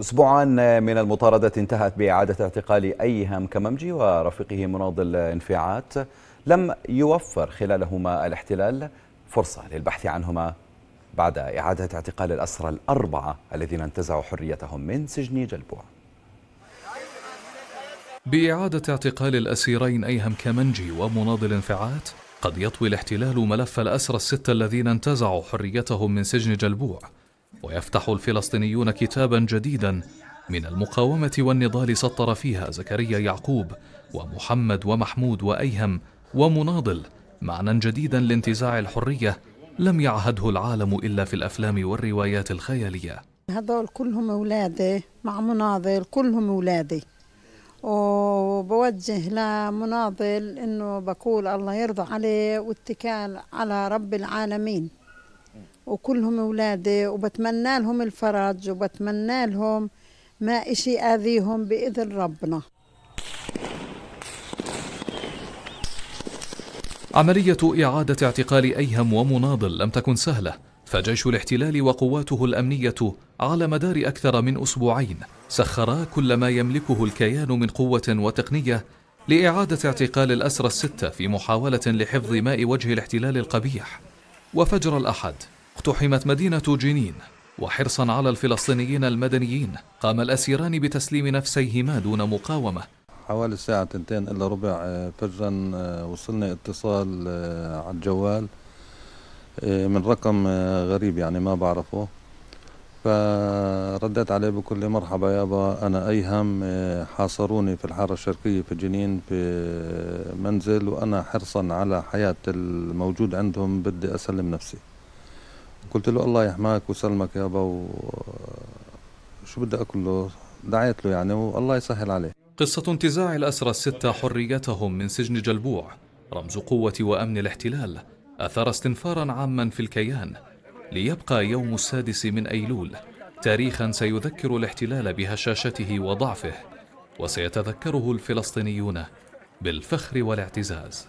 أسبوعان من المطاردة انتهت بإعادة اعتقال أيهم كممجي ورفيقه مناض الانفعات لم يوفر خلالهما الاحتلال فرصة للبحث عنهما بعد إعادة اعتقال الأسرى الأربعة الذين انتزعوا حريتهم من سجن جلبوع بإعادة اعتقال الأسيرين أيهم كمنجي ومناض الانفعات قد يطوي الاحتلال ملف الأسرى الستة الذين انتزعوا حريتهم من سجن جلبوع ويفتح الفلسطينيون كتابا جديدا من المقاومة والنضال سطر فيها زكريا يعقوب ومحمد ومحمود وأيهم ومناضل معنى جديدا لانتزاع الحرية لم يعهده العالم إلا في الأفلام والروايات الخيالية هذول كلهم أولادي مع مناضل كلهم أولادي وبوجه لمناضل انه بقول الله يرضى عليه واتكال على رب العالمين وكلهم أولادي وبتمنى لهم الفرج وبتمنى لهم ما إشي آذيهم بإذن ربنا عملية إعادة اعتقال أيهم ومناضل لم تكن سهلة فجيش الاحتلال وقواته الأمنية على مدار أكثر من أسبوعين سخرا كل ما يملكه الكيان من قوة وتقنية لإعادة اعتقال الأسرى الستة في محاولة لحفظ ماء وجه الاحتلال القبيح وفجر الأحد اقتحمت مدينة جنين وحرصا على الفلسطينيين المدنيين قام الأسيران بتسليم نفسيهما دون مقاومة حوالي الساعة تنتين إلا ربع آه، فجرا آه، وصلنا اتصال آه، على الجوال من رقم غريب يعني ما بعرفه فردت عليه بكل مرحبا يابا أنا أيهم حاصروني في الحارة الشرقية في جنين في منزل وأنا حرصا على حياة الموجود عندهم بدي أسلم نفسي قلت له الله يحماك وسلمك يابا و شو بدي اكل له دعيت له يعني والله يسهل عليه قصة انتزاع الأسرى الستة حريتهم من سجن جلبوع رمز قوة وأمن الاحتلال أثار استنفارا عاما في الكيان ليبقى يوم السادس من أيلول تاريخا سيذكر الاحتلال بهشاشته وضعفه وسيتذكره الفلسطينيون بالفخر والاعتزاز